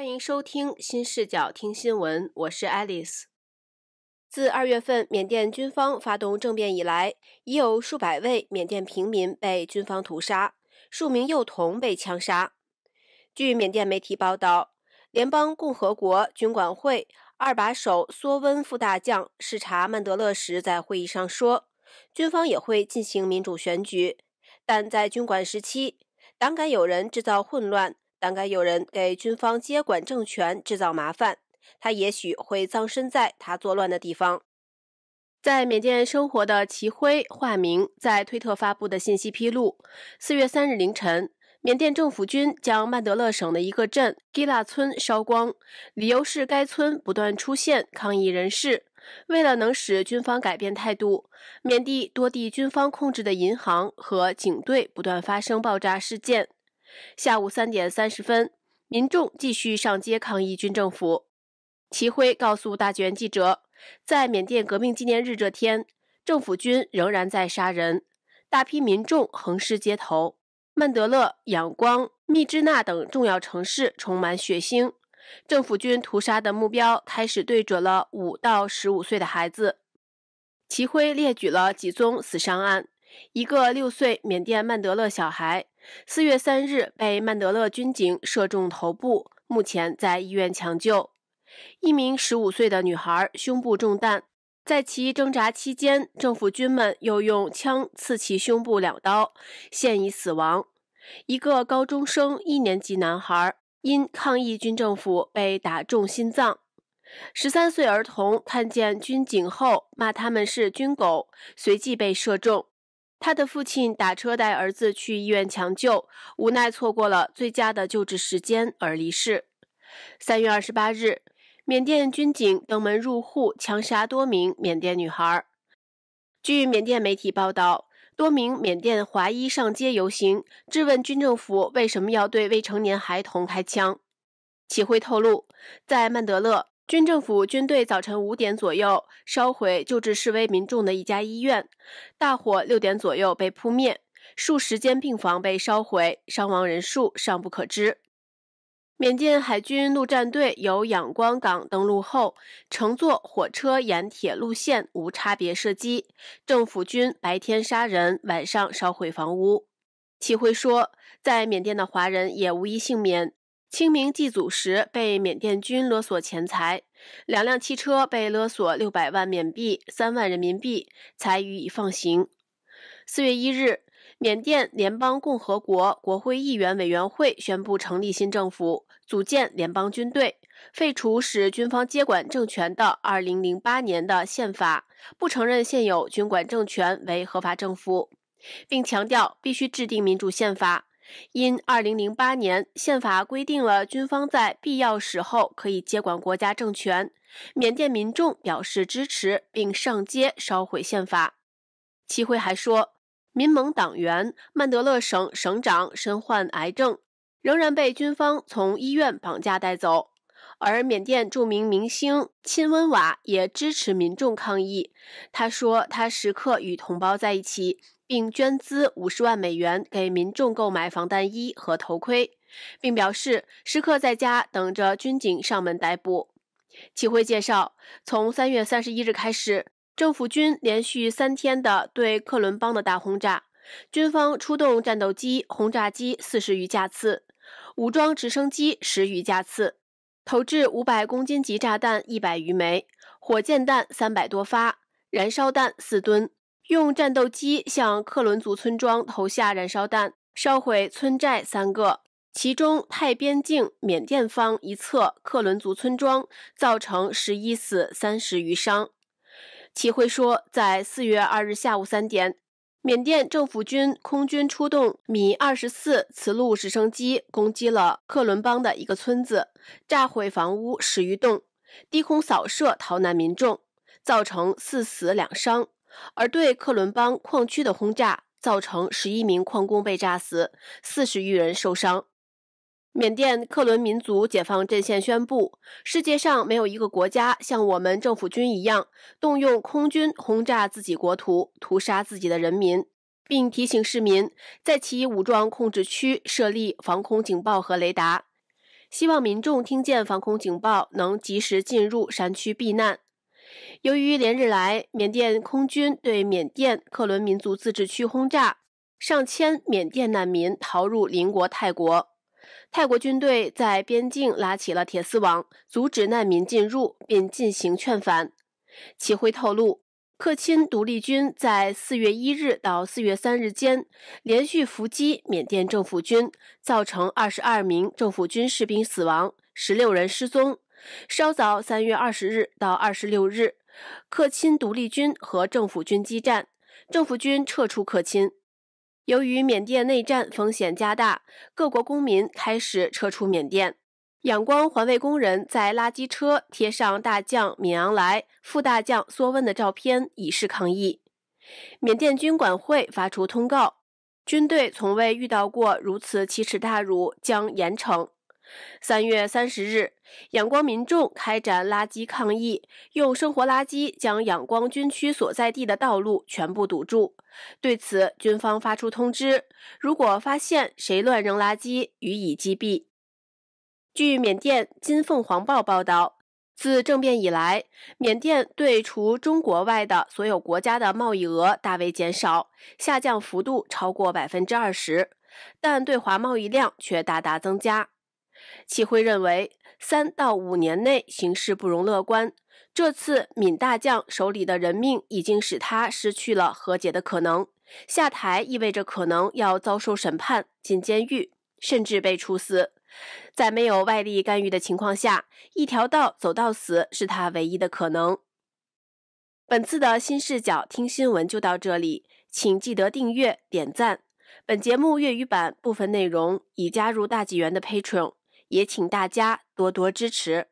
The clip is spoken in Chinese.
欢迎收听新视角听新闻，我是 Alice。自二月份缅甸军方发动政变以来，已有数百位缅甸平民被军方屠杀，数名幼童被枪杀。据缅甸媒体报道，联邦共和国军管会二把手梭温副大将视察曼德勒时，在会议上说：“军方也会进行民主选举，但在军管时期，胆敢有人制造混乱。”但该有人给军方接管政权制造麻烦，他也许会葬身在他作乱的地方。在缅甸生活的齐辉（化名）在推特发布的信息披露：四月三日凌晨，缅甸政府军将曼德勒省的一个镇——基拉村烧光，理由是该村不断出现抗议人士。为了能使军方改变态度，缅甸多地军方控制的银行和警队不断发生爆炸事件。下午三点三十分，民众继续上街抗议军政府。齐辉告诉《大卷记者，在缅甸革命纪念日这天，政府军仍然在杀人，大批民众横尸街头。曼德勒、仰光、密支那等重要城市充满血腥，政府军屠杀的目标开始对准了五到十五岁的孩子。齐辉列举了几宗死伤案：一个六岁缅甸曼德勒小孩。四月三日，被曼德勒军警射中头部，目前在医院抢救。一名十五岁的女孩胸部中弹，在其挣扎期间，政府军们又用枪刺其胸部两刀，现已死亡。一个高中生一年级男孩因抗议军政府被打中心脏。十三岁儿童看见军警后骂他们是军狗，随即被射中。他的父亲打车带儿子去医院抢救，无奈错过了最佳的救治时间而离世。三月二十八日，缅甸军警登门入户枪杀多名缅甸女孩。据缅甸媒体报道，多名缅甸华裔上街游行，质问军政府为什么要对未成年孩童开枪。齐辉透露，在曼德勒。军政府军队早晨五点左右烧毁救治示威民众的一家医院，大火六点左右被扑灭，数十间病房被烧毁，伤亡人数尚不可知。缅甸海军陆战队由仰光港登陆后，乘坐火车沿铁路线无差别射击，政府军白天杀人，晚上烧毁房屋。齐辉说，在缅甸的华人也无一幸免。清明祭祖时被缅甸军勒索钱财，两辆汽车被勒索六百万缅币、三万人民币才予以放行。四月一日，缅甸联邦共和国国会议员委员会宣布成立新政府，组建联邦军队，废除使军方接管政权的二零零八年的宪法，不承认现有军管政权为合法政府，并强调必须制定民主宪法。因2008年宪法规定了军方在必要时候可以接管国家政权，缅甸民众表示支持，并上街烧毁宪法。齐辉还说，民盟党员曼德勒省省长身患癌症，仍然被军方从医院绑架带走。而缅甸著名明星亲温瓦也支持民众抗议，他说他时刻与同胞在一起。并捐资五十万美元给民众购买防弹衣和头盔，并表示时刻在家等着军警上门逮捕。齐辉介绍，从三月三十一日开始，政府军连续三天的对克伦邦的大轰炸，军方出动战斗机、轰炸机四十余架次，武装直升机十余架次，投掷五百公斤级炸弹一百余枚，火箭弹三百多发，燃烧弹四吨。用战斗机向克伦族村庄投下燃烧弹，烧毁村寨三个，其中泰边境缅甸方一侧克伦族村庄造成十一死三十余伤。齐辉说，在四月二日下午三点，缅甸政府军空军出动米二十四磁路直升机攻击了克伦邦的一个村子，炸毁房屋十余栋，低空扫射逃难民众，造成四死两伤。而对克伦邦矿区的轰炸造成十一名矿工被炸死，四十余人受伤。缅甸克伦民族解放阵线宣布，世界上没有一个国家像我们政府军一样动用空军轰炸自己国土，屠杀自己的人民，并提醒市民在其武装控制区设立防空警报和雷达，希望民众听见防空警报能及时进入山区避难。由于连日来缅甸空军对缅甸克伦民族自治区轰炸，上千缅甸难民逃入邻国泰国。泰国军队在边境拉起了铁丝网，阻止难民进入，并进行劝返。齐辉透露，克钦独立军在4月1日到4月3日间连续伏击缅甸政府军，造成22名政府军士兵死亡，16人失踪。稍早，三月二十日到二十六日，克钦独立军和政府军激战，政府军撤出克钦。由于缅甸内战风险加大，各国公民开始撤出缅甸。仰光环卫工人在垃圾车贴上大将敏昂莱、副大将梭温的照片，以示抗议。缅甸军管会发出通告，军队从未遇到过如此奇耻大辱，将严惩。三月三十日，仰光民众开展垃圾抗议，用生活垃圾将仰光军区所在地的道路全部堵住。对此，军方发出通知，如果发现谁乱扔垃圾，予以击毙。据缅甸《金凤凰报》报道，自政变以来，缅甸对除中国外的所有国家的贸易额大为减少，下降幅度超过百分之二十，但对华贸易量却大大增加。齐辉认为，三到五年内形势不容乐观。这次闵大将手里的人命已经使他失去了和解的可能，下台意味着可能要遭受审判、进监狱，甚至被处死。在没有外力干预的情况下，一条道走到死是他唯一的可能。本次的新视角听新闻就到这里，请记得订阅、点赞。本节目粤语版部分内容已加入大纪元的 Patreon。也请大家多多支持。